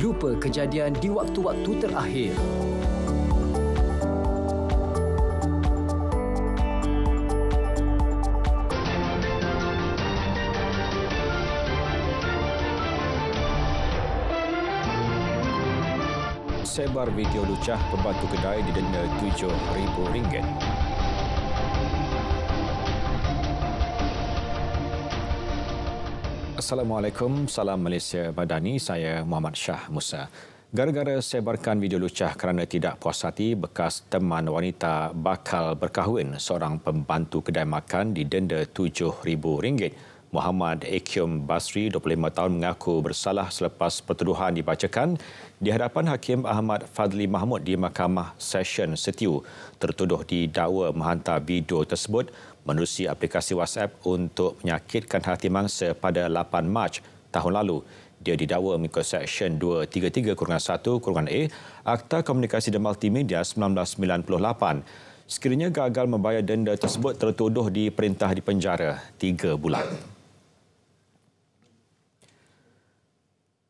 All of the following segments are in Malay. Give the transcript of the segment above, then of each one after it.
lupa kejadian di waktu-waktu terakhir. Sebar video lucah pembantu kedai di didenda RM7,000. Assalamualaikum, salam Malaysia Madani. saya Muhammad Shah Musa. Gara-gara sebarkan video lucah kerana tidak puas hati, bekas teman wanita bakal berkahwin seorang pembantu kedai makan didenda RM7,000. Muhammad Ekyum Basri, 25 tahun, mengaku bersalah selepas pertuduhan dibacakan di hadapan Hakim Ahmad Fadli Mahmud di Mahkamah Session Setiu. Tertuduh didakwa menghantar video tersebut menerusi aplikasi WhatsApp untuk menyakitkan hati mangsa pada 8 Mac tahun lalu. Dia didakwa mengikut Seksyen 233-1-A Akta Komunikasi dan Multimedia 1998. Sekiranya gagal membayar denda tersebut tertuduh di perintah di penjara 3 bulan.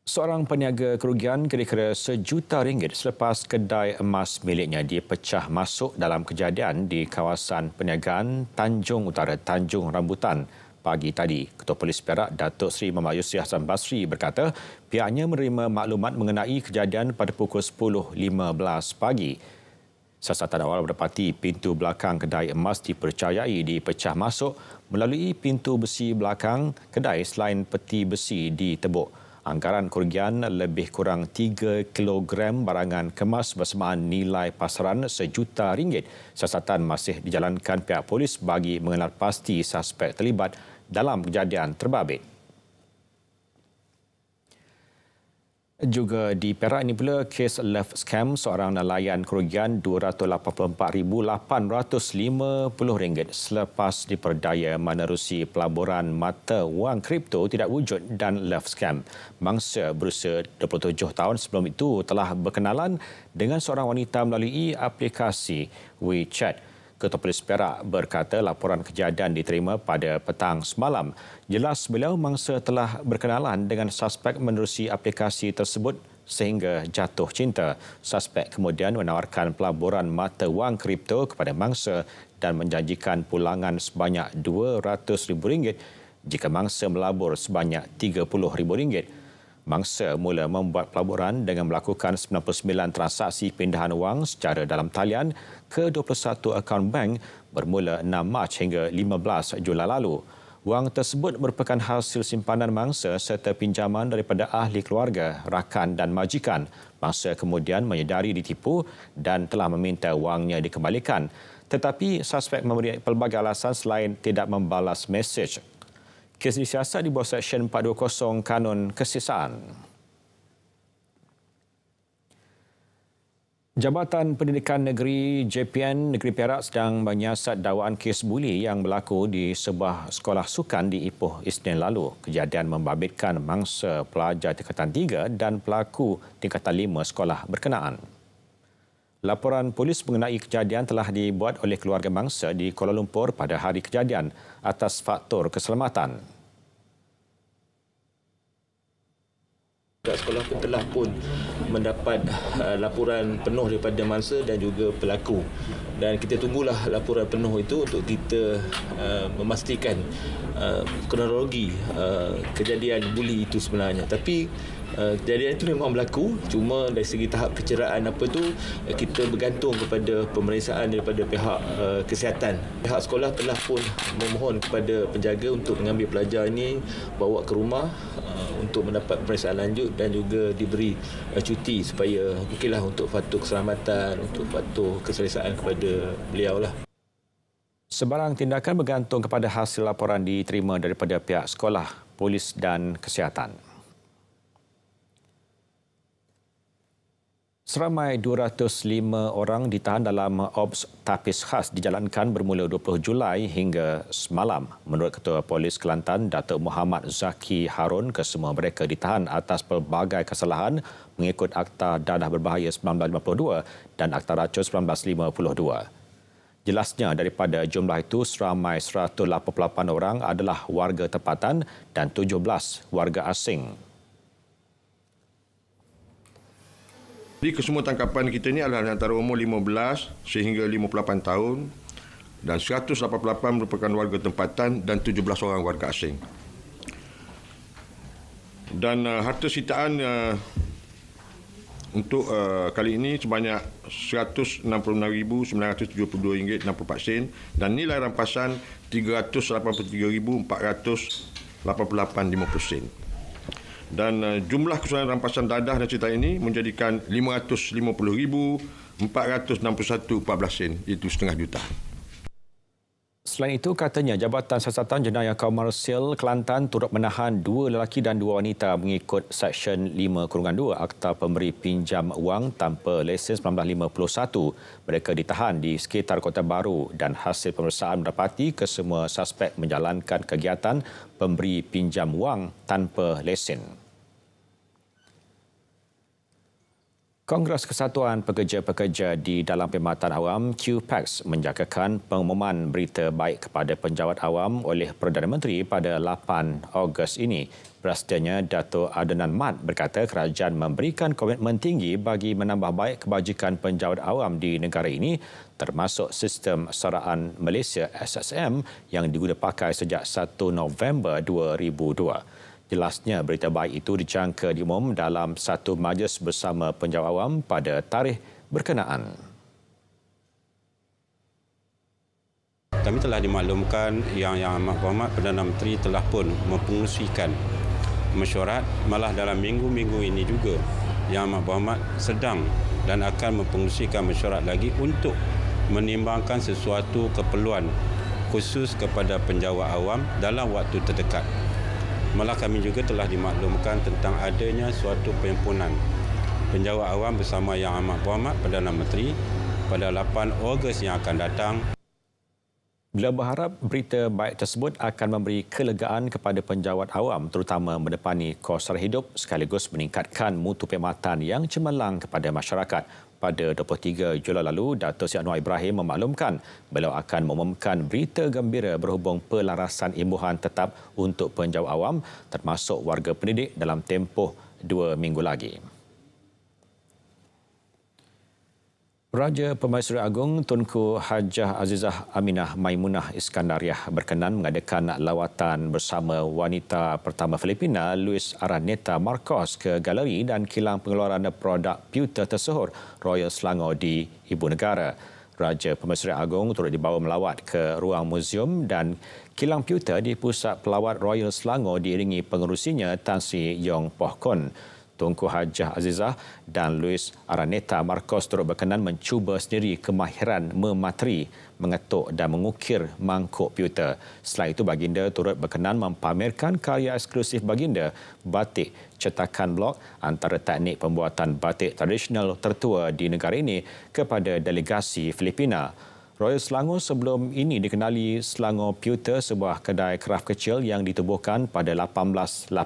Seorang peniaga kerugian kira-kira sejuta ringgit selepas kedai emas miliknya dipecah masuk dalam kejadian di kawasan peniagaan Tanjung Utara, Tanjung Rambutan pagi tadi. Ketua Polis Perak, Datuk Seri Muhammad Yusri Hassan Basri berkata pihaknya menerima maklumat mengenai kejadian pada pukul 10.15 pagi. Siasatan awal berdapati pintu belakang kedai emas dipercayai dipecah masuk melalui pintu besi belakang kedai selain peti besi ditebuk. tebuk. Anggaran kerugian lebih kurang 3 kg barangan kemas bersamaan nilai pasaran sejuta ringgit. Siasatan masih dijalankan pihak polis bagi mengenal pasti suspek terlibat dalam kejadian terbabit. Juga di Perak ini pula, kes love scam seorang nelayan kerugian RM284,850 selepas diperdaya menerusi pelaburan mata wang kripto tidak wujud dan love scam. Mangsa berusia 27 tahun sebelum itu telah berkenalan dengan seorang wanita melalui aplikasi WeChat. Ketua Polis Perak berkata laporan kejadian diterima pada petang semalam. Jelas beliau mangsa telah berkenalan dengan suspek menerusi aplikasi tersebut sehingga jatuh cinta. Suspek kemudian menawarkan pelaburan mata wang kripto kepada mangsa dan menjanjikan pulangan sebanyak RM200,000 jika mangsa melabur sebanyak RM30,000 mangsa mula membuat pelaburan dengan melakukan 99 transaksi pindahan wang secara dalam talian ke 21 akaun bank bermula 6 Mac hingga 15 Julai lalu. Wang tersebut merupakan hasil simpanan mangsa serta pinjaman daripada ahli keluarga, rakan dan majikan. Mangsa kemudian menyedari ditipu dan telah meminta wangnya dikembalikan. Tetapi suspek memberi pelbagai alasan selain tidak membalas mesej kes disiasat di bawah Seksyen 420 Kanun Kesisaan. Jabatan Pendidikan Negeri JPN Negeri Perak sedang menyiasat dakwaan kes buli yang berlaku di sebuah sekolah sukan di Ipoh Isnin lalu. Kejadian membabitkan mangsa pelajar tingkatan 3 dan pelaku tingkatan 5 sekolah berkenaan. Laporan polis mengenai kejadian telah dibuat oleh keluarga mangsa di Kuala Lumpur pada hari kejadian atas faktor keselamatan. sekolah pun telah pun mendapat eh, laporan penuh daripada mangsa dan juga pelaku dan kita tunggulah laporan penuh itu untuk kita eh, memastikan eh, kronologi kejadian buli itu sebenarnya tapi kejadian eh, itu memang berlaku cuma dari segi tahap perceraian apa tu eh, kita bergantung kepada pemeriksaan daripada pihak eh, kesihatan pihak sekolah telah pun memohon kepada penjaga untuk mengambil pelajar ini bawa ke rumah untuk mendapat pemeriksaan lanjut dan juga diberi cuti supaya mungkinlah untuk faktor keselamatan untuk faktor keselesaan kepada beliau lah Sebarang tindakan bergantung kepada hasil laporan diterima daripada pihak sekolah, polis dan kesihatan. Seramai 205 orang ditahan dalam Ops Tapis Khas dijalankan bermula 20 Julai hingga semalam. Menurut Ketua Polis Kelantan, Datuk Muhammad Zaki Harun, kesemua mereka ditahan atas pelbagai kesalahan mengikut Akta Dadah Berbahaya 1952 dan Akta Racun 1952. Jelasnya daripada jumlah itu seramai 188 orang adalah warga tempatan dan 17 warga asing Jadi kesemua tangkapan kita ini adalah antara umur 15 sehingga 58 tahun dan 188 merupakan warga tempatan dan 17 orang warga asing. Dan uh, harta sitaan uh, untuk uh, kali ini sebanyak RM166,972.64 dan nilai rampasan RM383,488.50 dan uh, jumlah kesalahan rampasan dadah dan cerita ini menjadikan 550,461.14 sen itu setengah juta. Selain itu, katanya Jabatan Siasatan Jenayah Komersil Kelantan turut menahan dua lelaki dan dua wanita mengikut Seksyen 5-2 Akta Pemberi Pinjam Wang Tanpa Lesen 1951. Mereka ditahan di sekitar Kota Baru dan hasil pemeriksaan mendapati kesemua suspek menjalankan kegiatan pemberi pinjam wang tanpa lesen. Kongres Kesatuan Pekerja-Pekerja di dalam Perkhidmatan Awam QPEX menjagakan pengumuman berita baik kepada penjawat awam oleh Perdana Menteri pada 8 Ogos ini. Berasdianya Dato Adnan Mat berkata kerajaan memberikan komitmen tinggi bagi menambah baik kebajikan penjawat awam di negara ini termasuk sistem saraan Malaysia SSM yang digunakan pakai sejak 1 November 2002. Jelasnya berita baik itu dijangka diumum dalam satu majlis bersama penjawat awam pada tarikh berkenaan. Kami telah dimaklumkan yang yang amat hormat Perdana Menteri telah pun mempengusikan mesyuarat malah dalam minggu-minggu ini juga yang amat hormat sedang dan akan mempengusikan mesyuarat lagi untuk menimbangkan sesuatu keperluan khusus kepada penjawat awam dalam waktu terdekat. Malah kami juga telah dimaklumkan tentang adanya suatu penyempunan penjawat awam bersama Yang Amat Berhormat Perdana Menteri pada 8 Ogos yang akan datang. Beliau berharap berita baik tersebut akan memberi kelegaan kepada penjawat awam terutama mendepani kos hidup sekaligus meningkatkan mutu perkhidmatan yang cemerlang kepada masyarakat pada 23 Julai lalu, Datuk Seri Anwar Ibrahim memaklumkan beliau akan mengumumkan berita gembira berhubung pelarasan imbuhan tetap untuk penjawat awam termasuk warga pendidik dalam tempoh dua minggu lagi. Raja Pemaisuri Agong Tunku Hajah Azizah Aminah Maimunah Iskandariah berkenan mengadakan lawatan bersama wanita pertama Filipina Luis Araneta Marcos ke galeri dan kilang pengeluaran produk pewter tersohor Royal Selangor di Ibu Negara. Raja Pemaisuri Agong turut dibawa melawat ke ruang muzium dan kilang pewter di Pusat Pelawat Royal Selangor diiringi pengerusinya Tan Sri Yong Poh Kun. Tunku Hajah Azizah dan Luis Araneta Marcos turut berkenan mencuba sendiri kemahiran mematri mengetuk dan mengukir mangkuk pewter. Selain itu, baginda turut berkenan mempamerkan karya eksklusif baginda, batik cetakan blok antara teknik pembuatan batik tradisional tertua di negara ini kepada delegasi Filipina. Royal Selangor sebelum ini dikenali Selangor Pewter sebuah kedai kraf kecil yang ditubuhkan pada 1885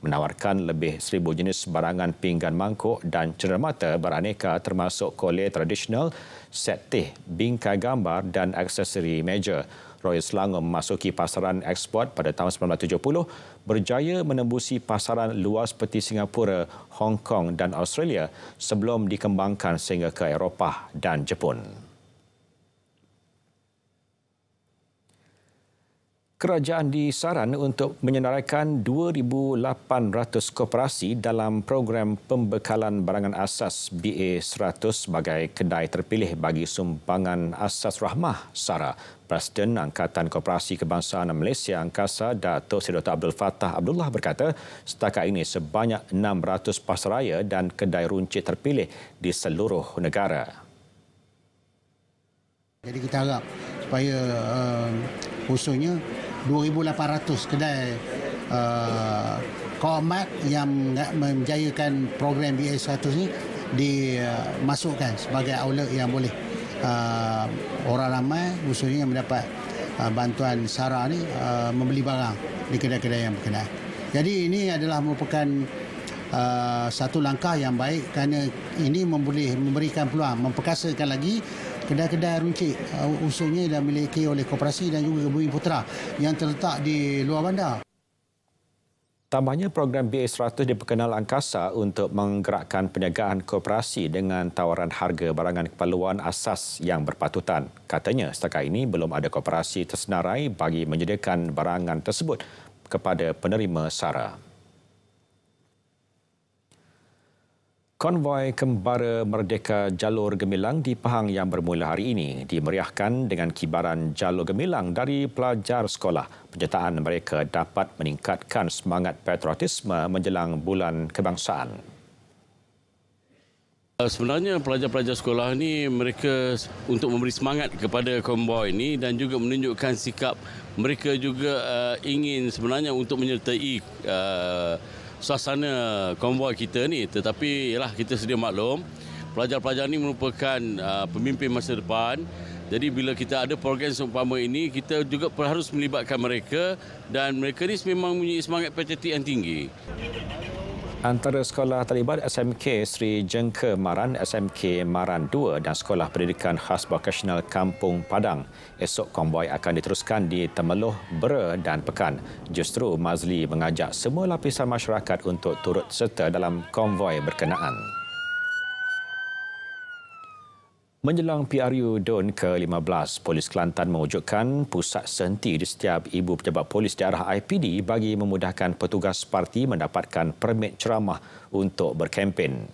menawarkan lebih seribu jenis barangan pinggan mangkuk dan cermata beraneka termasuk kolej tradisional, set teh, bingkai gambar dan aksesori meja. Royal Selangor memasuki pasaran ekspor pada tahun 1970 berjaya menembusi pasaran luas seperti Singapura, Hong Kong dan Australia sebelum dikembangkan sehingga ke Eropah dan Jepun. Kerajaan disaran untuk menyenaraikan 2,800 koperasi dalam program pembekalan barangan asas BA100 sebagai kedai terpilih bagi sumbangan asas rahmah SARA. Presiden Angkatan Koperasi Kebangsaan Malaysia Angkasa Dato' Seri Dr. Abdul Fatah Abdullah berkata setakat ini sebanyak 600 pasaraya dan kedai runcit terpilih di seluruh negara. Jadi kita harap supaya uh, khususnya 2,800 kedai uh, Kormat yang menjayakan program BA100 ini dimasukkan sebagai outlet yang boleh uh, orang ramai khususnya yang mendapat uh, bantuan SARA ini uh, membeli barang di kedai-kedai yang berkenaan. Jadi ini adalah merupakan uh, satu langkah yang baik kerana ini memboleh memberikan peluang memperkasakan lagi kedai-kedai runcit uh, usulnya dan miliki oleh koperasi dan juga Bumi Putra yang terletak di luar bandar. Tambahnya program BA100 diperkenal angkasa untuk menggerakkan perniagaan koperasi dengan tawaran harga barangan keperluan asas yang berpatutan. Katanya setakat ini belum ada koperasi tersenarai bagi menyediakan barangan tersebut kepada penerima SARA. Konvoi Kembara Merdeka Jalur Gemilang di Pahang yang bermula hari ini dimeriahkan dengan kibaran Jalur Gemilang dari pelajar sekolah. Penyertaan mereka dapat meningkatkan semangat patriotisme menjelang bulan kebangsaan. Eh, sebenarnya pelajar-pelajar sekolah ini mereka untuk memberi semangat kepada konvoi ini dan juga menunjukkan sikap mereka juga eh, ingin sebenarnya untuk menyertai eh, suasana konvoi kita ni tetapi ialah kita sedia maklum pelajar-pelajar ini merupakan uh, pemimpin masa depan jadi bila kita ada program seumpama ini kita juga harus melibatkan mereka dan mereka ni memang mempunyai semangat patriotik yang tinggi Antara sekolah terlibat SMK Sri Jengke Maran, SMK Maran 2 dan Sekolah Pendidikan Khas Vokasional Kampung Padang. Esok konvoi akan diteruskan di Temeloh, Bera dan Pekan. Justru Mazli mengajak semua lapisan masyarakat untuk turut serta dalam konvoi berkenaan. Menjelang PRU DUN ke-15, Polis Kelantan mewujudkan pusat senti di setiap ibu pejabat polis di arah IPD bagi memudahkan petugas parti mendapatkan permit ceramah untuk berkempen.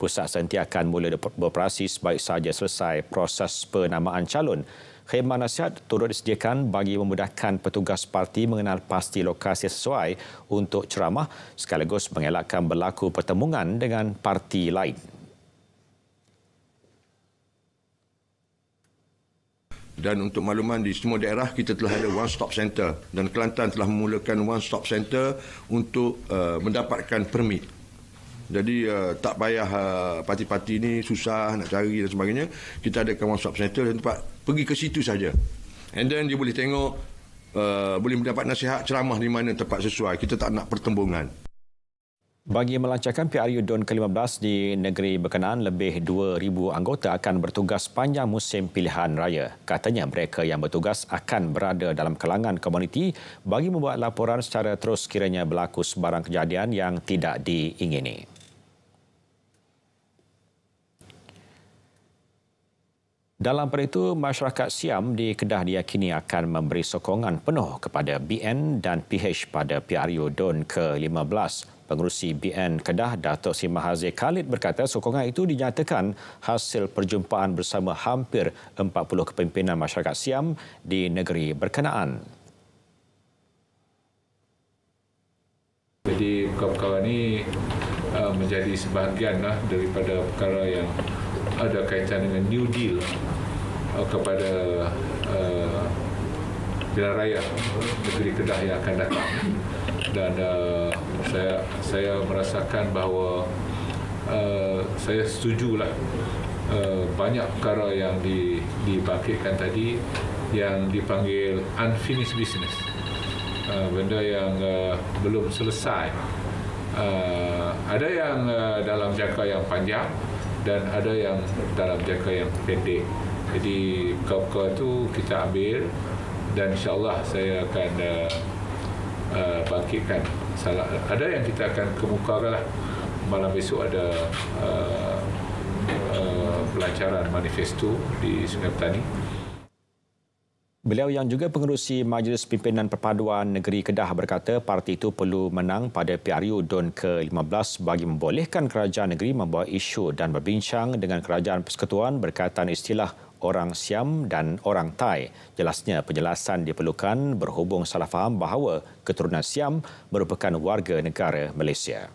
Pusat senti akan mula beroperasi sebaik sahaja selesai proses penamaan calon. Khidmat nasihat turut disediakan bagi memudahkan petugas parti mengenal pasti lokasi sesuai untuk ceramah sekaligus mengelakkan berlaku pertemuan dengan parti lain. dan untuk makluman di semua daerah kita telah ada one stop center dan Kelantan telah memulakan one stop center untuk uh, mendapatkan permit jadi uh, tak payah uh, parti-parti ni susah nak cari dan sebagainya kita ada one stop center dan tempat pergi ke situ saja and then dia boleh tengok uh, boleh mendapat nasihat ceramah di mana tempat sesuai kita tak nak pertembungan bagi melancarkan PRU DON ke-15 di negeri berkenaan, lebih 2,000 anggota akan bertugas panjang musim pilihan raya. Katanya mereka yang bertugas akan berada dalam kalangan komuniti bagi membuat laporan secara terus kiranya berlaku sebarang kejadian yang tidak diingini. Dalam pada itu, masyarakat Siam di Kedah diyakini akan memberi sokongan penuh kepada BN dan PH pada PRU DON ke-15. Pengurusi BN Kedah, Datuk Sri Mahathir Khalid berkata sokongan itu dinyatakan hasil perjumpaan bersama hampir 40 kepimpinan masyarakat Siam di negeri berkenaan. Jadi, perkara-perkara ini eh, menjadi sebahagian daripada perkara yang ada kaitan dengan New Deal uh, kepada uh, Raya negeri Kedah yang akan datang dan uh, saya saya merasakan bahawa uh, saya setujulah uh, banyak perkara yang di, dibangkitkan tadi yang dipanggil unfinished business uh, benda yang uh, belum selesai uh, ada yang uh, dalam jangka yang panjang dan ada yang dalam jangka yang pendek. Jadi buka-buka itu kita ambil dan insyaAllah saya akan uh, uh, bangkitkan salah. Ada yang kita akan kemukakan lah. Malam besok ada uh, uh, pelancaran manifesto di Sungai Petani. Beliau yang juga pengerusi Majlis Pimpinan Perpaduan Negeri Kedah berkata parti itu perlu menang pada PRU DUN ke-15 bagi membolehkan kerajaan negeri membawa isu dan berbincang dengan kerajaan persekutuan berkaitan istilah orang Siam dan orang Thai. Jelasnya penjelasan diperlukan berhubung salah faham bahawa keturunan Siam merupakan warga negara Malaysia.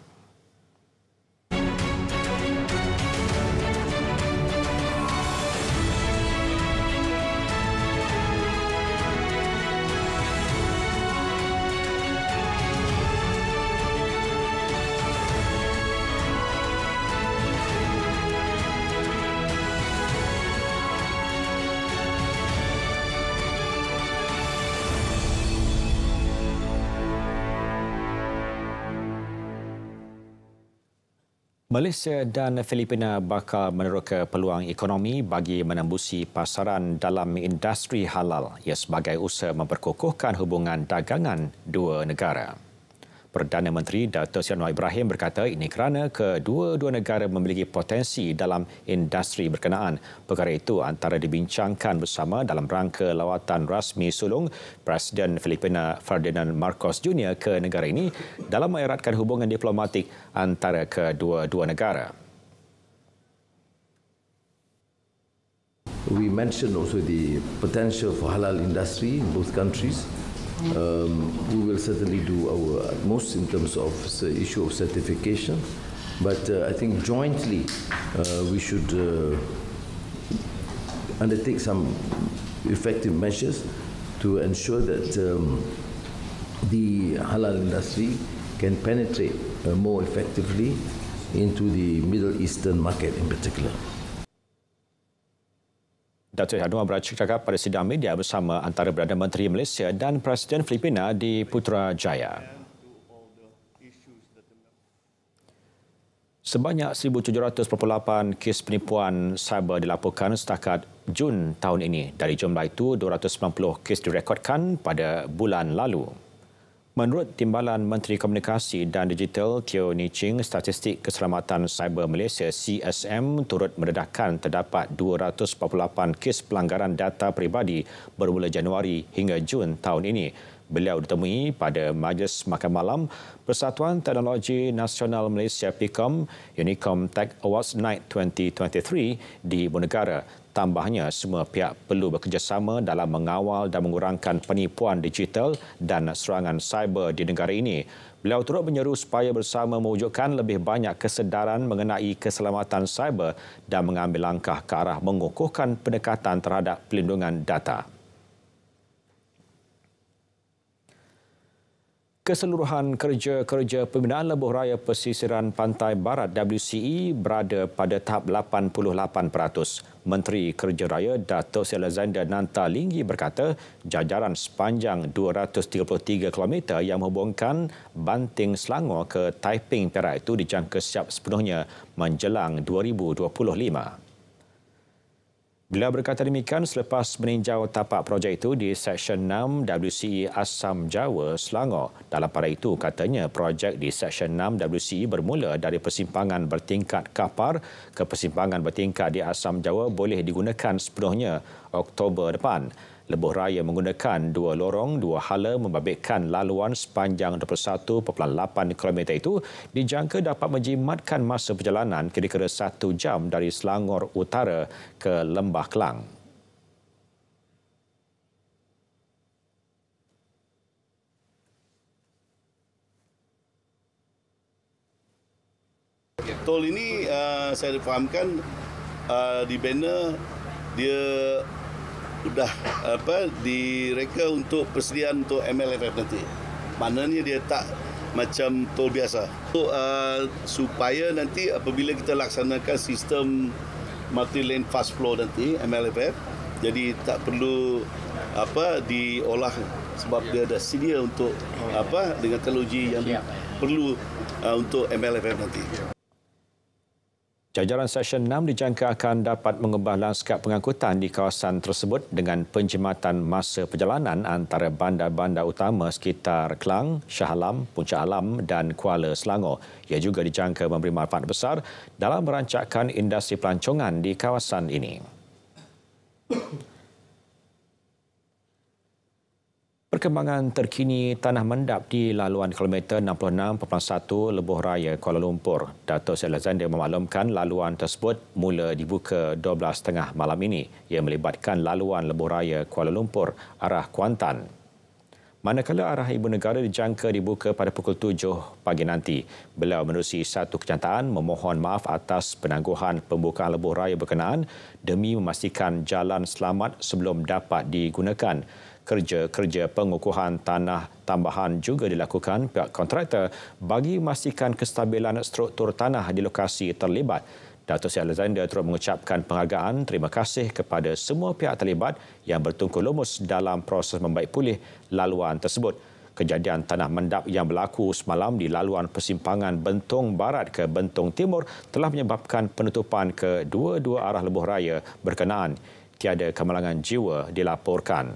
Malaysia dan Filipina bakal meneroka peluang ekonomi bagi menembusi pasaran dalam industri halal ia sebagai usaha memperkukuhkan hubungan dagangan dua negara. Perdana Menteri Dato' Sri Anwar Ibrahim berkata ini kerana kedua-dua negara memiliki potensi dalam industri berkenaan. Perkara itu antara dibincangkan bersama dalam rangka lawatan rasmi sulung Presiden Filipina Ferdinand Marcos Jr. ke negara ini dalam mengeratkan hubungan diplomatik antara kedua-dua negara. We mentioned also the potential for halal industry in both countries. Um, we will certainly do our utmost in terms of the issue of certification, but uh, I think jointly uh, we should uh, undertake some effective measures to ensure that um, the halal industry can penetrate uh, more effectively into the Middle Eastern market in particular. Datuk Seri Anwar Beracik cakap pada sidang media bersama antara Perdana Menteri Malaysia dan Presiden Filipina di Putrajaya. Sebanyak 1,708 kes penipuan cyber dilaporkan setakat Jun tahun ini. Dari jumlah itu, 290 kes direkodkan pada bulan lalu. Menurut Timbalan Menteri Komunikasi dan Digital Teo Niching, Statistik Keselamatan Cyber Malaysia CSM turut meredakan terdapat 248 kes pelanggaran data peribadi bermula Januari hingga Jun tahun ini. Beliau ditemui pada majlis makan malam Persatuan Teknologi Nasional Malaysia PICOM Unicom Tech Awards Night 2023 di Bunegara. Tambahnya, semua pihak perlu bekerjasama dalam mengawal dan mengurangkan penipuan digital dan serangan cyber di negara ini. Beliau turut menyeru supaya bersama mewujudkan lebih banyak kesedaran mengenai keselamatan cyber dan mengambil langkah ke arah mengukuhkan pendekatan terhadap pelindungan data. keseluruhan kerja-kerja pembinaan lebuh raya pesisiran pantai barat WCE berada pada tahap 88%. Menteri Kerja Raya Dato' Sri Alexander Nanta Linggi berkata, jajaran sepanjang 233 km yang menghubungkan Banting Selangor ke Taiping Perak itu dijangka siap sepenuhnya menjelang 2025. Beliau berkata demikian selepas meninjau tapak projek itu di Seksyen 6 WCE Asam Jawa, Selangor. Dalam pada itu, katanya projek di Seksyen 6 WCE bermula dari persimpangan bertingkat Kapar ke persimpangan bertingkat di Asam Jawa boleh digunakan sepenuhnya Oktober depan. Lebuh Raya menggunakan dua lorong, dua hala membabitkan laluan sepanjang 21.8 km itu dijangka dapat menjimatkan masa perjalanan kira-kira satu jam dari Selangor Utara ke Lembah Kelang. Tol ini uh, saya fahamkan uh, di banner dia sudah apa direka untuk persediaan untuk MLFF nanti. Maknanya dia tak macam tol biasa. So, uh, supaya nanti apabila kita laksanakan sistem multi lane fast flow nanti MLFF jadi tak perlu apa diolah sebab dia ada sedia untuk ya. apa dengan teknologi yang perlu uh, untuk MLFF nanti. Jajaran Seksyen 6 dijangka akan dapat mengubah lanskap pengangkutan di kawasan tersebut dengan penjimatan masa perjalanan antara bandar-bandar utama sekitar Kelang, Shah Alam, Puncak Alam dan Kuala Selangor. Ia juga dijangka memberi manfaat besar dalam merancangkan industri pelancongan di kawasan ini. Perkembangan terkini tanah mendap di laluan kilometer 66.1 Lebuh Raya Kuala Lumpur. Dato' Syed Alexander memaklumkan laluan tersebut mula dibuka 12.30 malam ini. yang melibatkan laluan Lebuh Raya Kuala Lumpur arah Kuantan. Manakala arah Ibu Negara dijangka dibuka pada pukul 7 pagi nanti. Beliau menerusi satu kenyataan memohon maaf atas penangguhan pembukaan lebuh raya berkenaan demi memastikan jalan selamat sebelum dapat digunakan kerja-kerja pengukuhan tanah tambahan juga dilakukan pihak kontraktor bagi memastikan kestabilan struktur tanah di lokasi terlibat. Datuk Syed Alexander turut mengucapkan penghargaan terima kasih kepada semua pihak terlibat yang bertungkul lumus dalam proses membaik pulih laluan tersebut. Kejadian tanah mendap yang berlaku semalam di laluan persimpangan Bentong Barat ke Bentong Timur telah menyebabkan penutupan ke dua-dua arah lebuh raya berkenaan. Tiada kemalangan jiwa dilaporkan.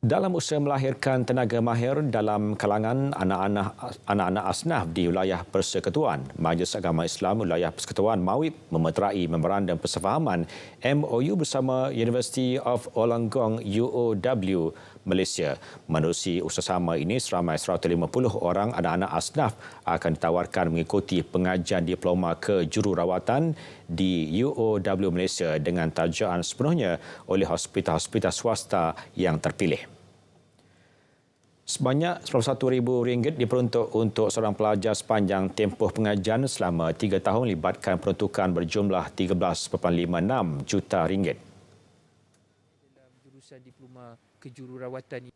Dalam usaha melahirkan tenaga mahir dalam kalangan anak-anak anak-anak asnaf di wilayah Persekutuan, Majlis Agama Islam Wilayah Persekutuan Mawib memeterai memorandum persefahaman MOU bersama University of Olangong UOW Malaysia. Menerusi usaha sama ini, seramai 150 orang anak-anak asnaf akan ditawarkan mengikuti pengajian diploma ke jururawatan di UOW Malaysia dengan tajaan sepenuhnya oleh hospital-hospital swasta yang terpilih. Sebanyak RM91,000 diperuntuk untuk seorang pelajar sepanjang tempoh pengajian selama 3 tahun libatkan peruntukan berjumlah 13.56 juta ringgit kejururawatan ini.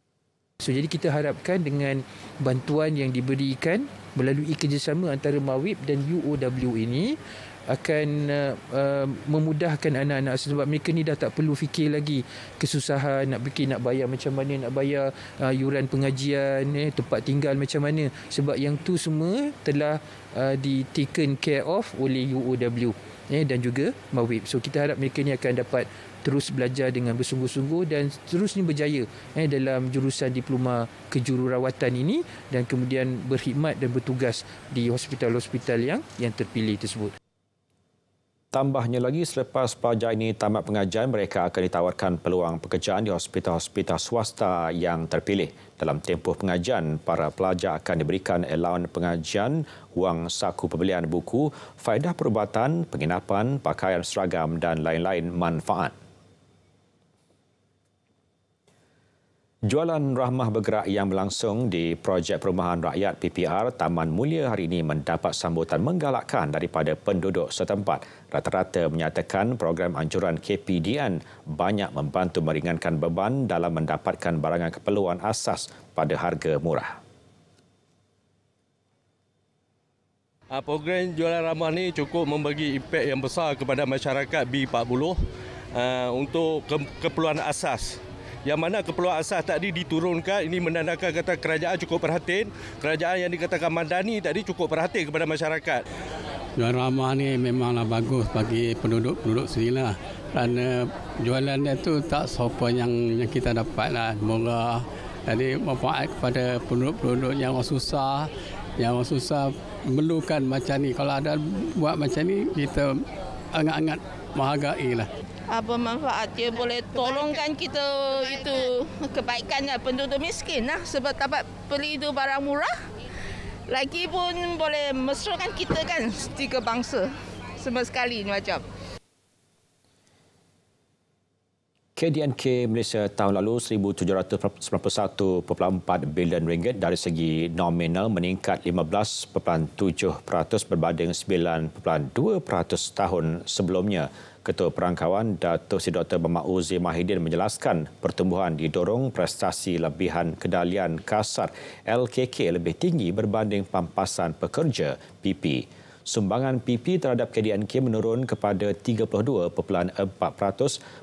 So, jadi kita harapkan dengan bantuan yang diberikan melalui kerjasama antara MAWIP dan UOW ini akan uh, uh, memudahkan anak-anak sebab mereka ni dah tak perlu fikir lagi kesusahan nak fikir nak bayar macam mana nak bayar uh, yuran pengajian eh, tempat tinggal macam mana sebab yang tu semua telah uh, di taken care of oleh UOW eh, dan juga MAWIP so kita harap mereka ni akan dapat terus belajar dengan bersungguh-sungguh dan terus ni berjaya eh, dalam jurusan diploma kejururawatan ini dan kemudian berkhidmat dan bertugas di hospital-hospital yang yang terpilih tersebut. Tambahnya lagi, selepas pelajar ini tamat pengajian, mereka akan ditawarkan peluang pekerjaan di hospital-hospital swasta yang terpilih. Dalam tempoh pengajian, para pelajar akan diberikan elaun pengajian, wang saku pembelian buku, faedah perubatan, penginapan, pakaian seragam dan lain-lain manfaat. Jualan Rahmah Bergerak yang berlangsung di Projek Perumahan Rakyat PPR Taman Mulia hari ini mendapat sambutan menggalakkan daripada penduduk setempat. Rata-rata menyatakan program anjuran KPDN banyak membantu meringankan beban dalam mendapatkan barangan keperluan asas pada harga murah. Ah, program Jualan Rahmah ini cukup memberi impak yang besar kepada masyarakat B40 ah, untuk keperluan asas yang mana keperluan asas tadi diturunkan ini menandakan kata kerajaan cukup perhatian kerajaan yang dikatakan mandani tadi cukup perhatian kepada masyarakat Jualan ramah ni memanglah bagus bagi penduduk-penduduk sini lah kerana jualan dia tu tak sopan yang, yang kita dapat lah murah jadi manfaat kepada penduduk-penduduk yang susah yang susah memerlukan macam ni kalau ada buat macam ni kita angat-angat menghargai lah apa manfaatnya boleh tolongkan kita itu kebaikan lah, penduduk miskin Nah, sebab dapat beli itu barang murah lagi pun boleh mesrakan kita kan tiga bangsa semua sekali ni macam KDNK Malaysia tahun lalu 1791.4 bilion ringgit dari segi nominal meningkat 15.7% berbanding 9.2% tahun sebelumnya. Ketua Perangkawan Dato' Sri Dr. Bama'uzi Mahidin menjelaskan pertumbuhan didorong prestasi lebihan kedalian kasar LKK lebih tinggi berbanding pampasan pekerja PP. Sumbangan PP terhadap KDNK menurun kepada 32.4%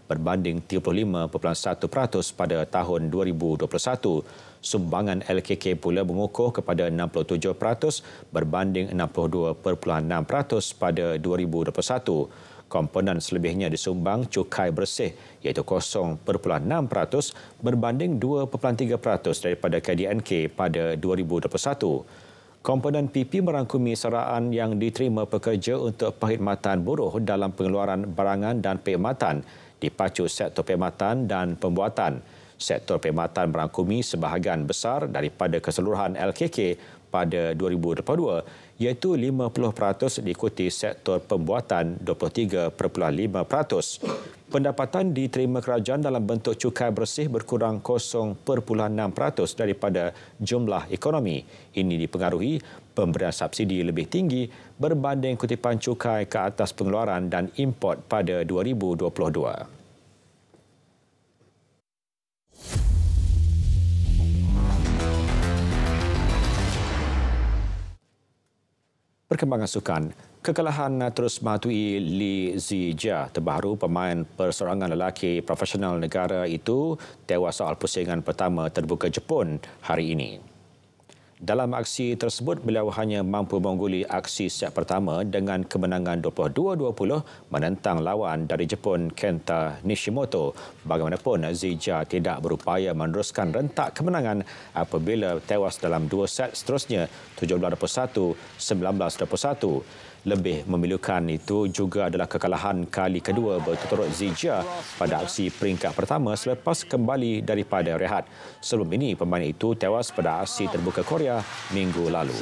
berbanding 35.1% pada tahun 2021. Sumbangan LKK pula mengukuh kepada 67% berbanding 62.6% pada 2021 komponen selebihnya disumbang cukai bersih iaitu 0.6% berbanding 2.3% daripada KDNK pada 2021. Komponen PP merangkumi seraan yang diterima pekerja untuk perkhidmatan buruh dalam pengeluaran barangan dan perkhidmatan dipacu sektor perkhidmatan dan pembuatan. Sektor perkhidmatan merangkumi sebahagian besar daripada keseluruhan LKK pada 2022 iaitu 50% diikuti sektor pembuatan 23.5%. Pendapatan diterima kerajaan dalam bentuk cukai bersih berkurang 0.6% daripada jumlah ekonomi. Ini dipengaruhi pemberian subsidi lebih tinggi berbanding kutipan cukai ke atas pengeluaran dan import pada 2022. Perkembangan sukan. Kekalahan terus mematuhi Li Zijia terbaru pemain perserangan lelaki profesional negara itu tewas soal pusingan pertama terbuka Jepun hari ini. Dalam aksi tersebut, beliau hanya mampu mengungguli aksi set pertama dengan kemenangan 22-20 menentang lawan dari Jepun Kenta Nishimoto. Bagaimanapun, Zija tidak berupaya meneruskan rentak kemenangan apabila tewas dalam dua set seterusnya 17-21, 19-21 lebih memilukan itu juga adalah kekalahan kali kedua berturut-turut Zijia pada aksi peringkat pertama selepas kembali daripada rehat. Sebelum ini, pemain itu tewas pada aksi terbuka Korea minggu lalu.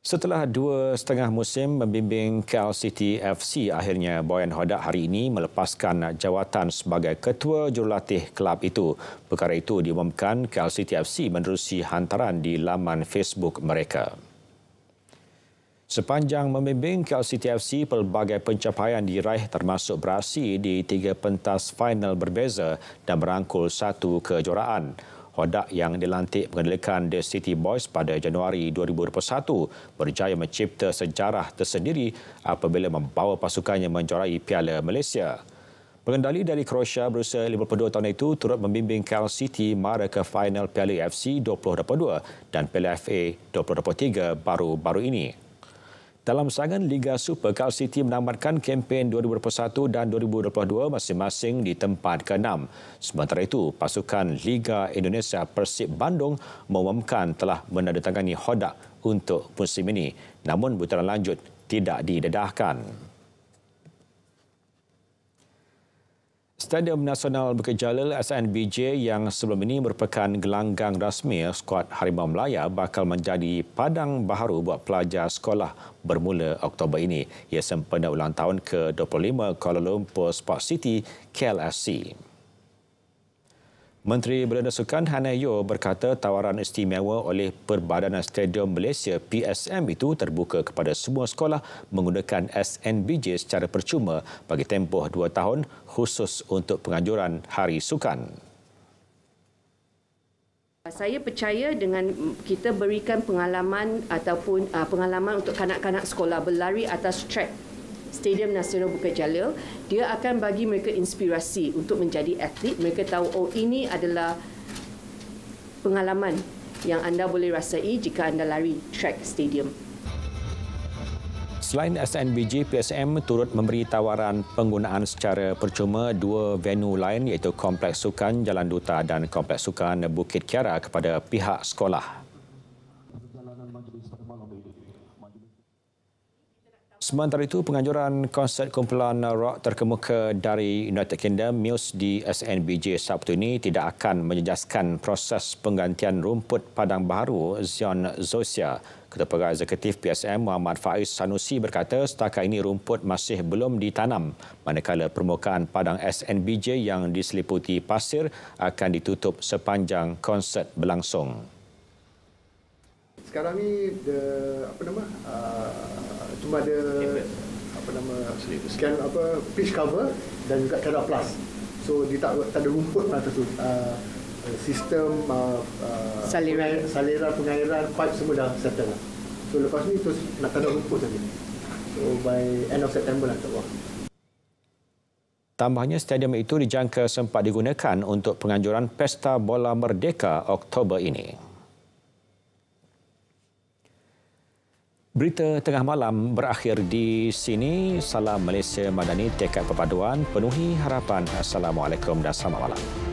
Setelah dua setengah musim membimbing KL City FC, akhirnya Boyan Hodak hari ini melepaskan jawatan sebagai ketua jurulatih kelab itu. Perkara itu diumumkan KL City FC menerusi hantaran di laman Facebook mereka. Sepanjang membimbing KL City FC, pelbagai pencapaian diraih termasuk berhasil di tiga pentas final berbeza dan merangkul satu kejuaraan. Hodak yang dilantik mengendalikan The City Boys pada Januari 2021 berjaya mencipta sejarah tersendiri apabila membawa pasukannya menjuarai Piala Malaysia. Pengendali dari Croatia berusia 52 tahun itu turut membimbing Cal City mara ke final Piala AFC 2022 dan Piala FA 2023 baru-baru ini. Dalam sangan Liga Super, Carl City menamatkan kempen 2021 dan 2022 masing-masing di tempat ke-6. Sementara itu, pasukan Liga Indonesia Persib Bandung mengumumkan telah menandatangani hodak untuk musim ini. Namun, butiran lanjut tidak didedahkan. Stadium Nasional Bukit Jalil SNBJ yang sebelum ini merupakan gelanggang rasmi skuad Harimau Melaya bakal menjadi padang baharu buat pelajar sekolah bermula Oktober ini. Ia sempena ulang tahun ke-25 Kuala Lumpur Sport City KLSC. Menteri Belanda Sukan Hana Yeo berkata tawaran istimewa oleh Perbadanan Stadium Malaysia PSM itu terbuka kepada semua sekolah menggunakan SNBJ secara percuma bagi tempoh dua tahun khusus untuk penganjuran Hari Sukan. Saya percaya dengan kita berikan pengalaman ataupun ah, pengalaman untuk kanak-kanak sekolah berlari atas trek. Stadium Nasional Bukit Jalil, dia akan bagi mereka inspirasi untuk menjadi atlet. Mereka tahu, oh ini adalah pengalaman yang anda boleh rasai jika anda lari track stadium. Selain SNBJ, PSM turut memberi tawaran penggunaan secara percuma dua venue lain iaitu Kompleks Sukan Jalan Duta dan Kompleks Sukan Bukit Kiara kepada pihak sekolah. Sementara itu, penganjuran konsert kumpulan rock terkemuka dari United Kingdom, Muse di SNBJ Sabtu ini tidak akan menjejaskan proses penggantian rumput padang baru Zion Zosia. Ketua Pegawai Eksekutif PSM Muhammad Faiz Sanusi berkata setakat ini rumput masih belum ditanam manakala permukaan padang SNBJ yang diseliputi pasir akan ditutup sepanjang konsert berlangsung sekarang ni the apa nama uh, cuma ada apa nama scan apa pitch cover dan juga cara plus so dia tak, tak ada rumput lah tu uh, sistem uh, uh, saliran saliran pengairan pipe semua dah settle lah so lepas ni terus nak tanda rumput lagi so by end of September lah tak Tambahnya, stadium itu dijangka sempat digunakan untuk penganjuran Pesta Bola Merdeka Oktober ini. Berita tengah malam berakhir di sini. Salam Malaysia Madani, tekad perpaduan penuhi harapan. Assalamualaikum dan selamat malam.